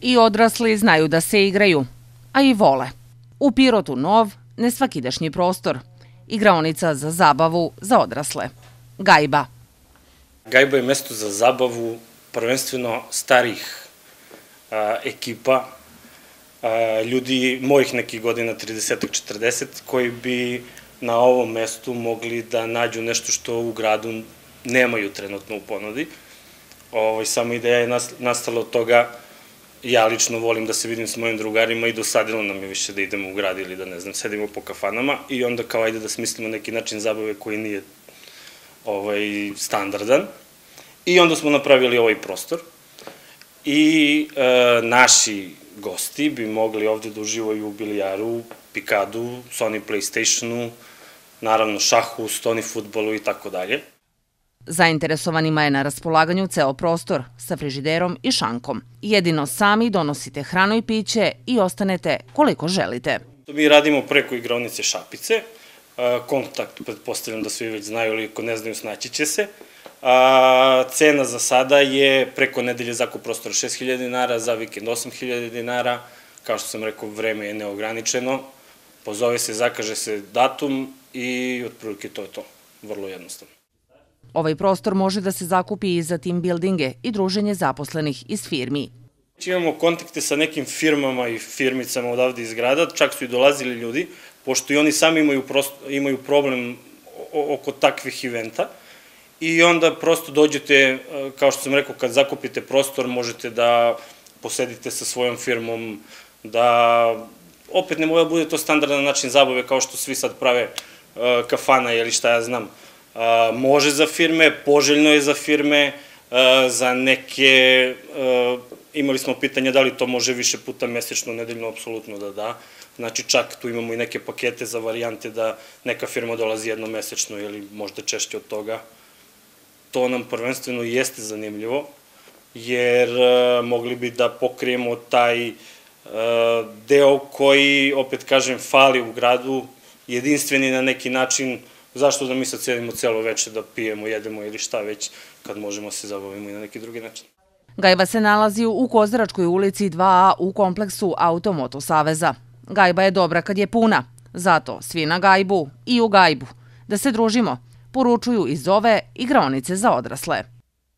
I odrasli znaju da se igraju, a i vole. U Pirotu nov, nesvakidašnji prostor. Igraonica za zabavu za odrasle. Gajba. Gajba je mesto za zabavu prvenstveno starih ekipa, ljudi mojih nekih godina 30-40 koji bi na ovom mestu mogli da nađu nešto što u gradu nemaju trenutno u ponudi. Ovaj, Samo ideja je nastala od toga ja lično volim da se vidim s mojim drugarima i dosadilo nam je više da idemo u grad ili da ne znam, sedimo po kafanama i onda kao ajde da smislimo neki način zabave koji nije ovaj, standardan. I onda smo napravili ovaj prostor i e, naši gosti bi mogli ovde da uživaju u bilijaru, pikadu, Sony Playstationu, naravno šahu, stoni futbolu i tako dalje. Zainteresovanima je na raspolaganju ceo prostor sa frižiderom i šankom. Jedino sami donosite hranu i piće i ostanete koliko želite. Mi radimo preko igravnice Šapice, kontakt, pretpostavljam da svi već znaju, ili ako ne znaju, snaći će se. A, cena za sada je preko nedelje zakup prostora 6000 dinara, za vikend 8000 dinara. Kao što sam rekao, vreme je neograničeno. Pozove se, zakaže se datum i otprilike to je to. Vrlo jednostavno. Ovaj prostor može da se zakupi i za team buildinge i druženje zaposlenih iz firmi. Znači, imamo kontakte sa nekim firmama i firmicama odavde iz grada, čak su i dolazili ljudi, pošto i oni sami imaju, imaju problem oko takvih eventa. I onda prosto dođete, e, kao što sam rekao, kad zakupite prostor, možete da posedite sa svojom firmom, da opet ne mora da bude to standardan način zabave kao što svi sad prave e, kafana ili šta ja znam može za firme, poželjno je za firme, za neke, imali smo pitanje da li to može više puta mesečno, nedeljno, apsolutno da da. Znači čak tu imamo i neke pakete za varijante da neka firma dolazi jednomesečno ili možda češće od toga. To nam prvenstveno jeste zanimljivo, jer mogli bi da pokrijemo taj deo koji, opet kažem, fali u gradu, jedinstveni na neki način Zašto da mi sad sedimo celo veče da pijemo, jedemo ili šta već, kad možemo da se zabavimo i na neki drugi način. Gajba se nalazi u Kozaračkoj ulici 2A u kompleksu Automoto Saveza. Gajba je dobra kad je puna, zato svi na gajbu i u gajbu. Da se družimo, poručuju iz ove igraonice za odrasle.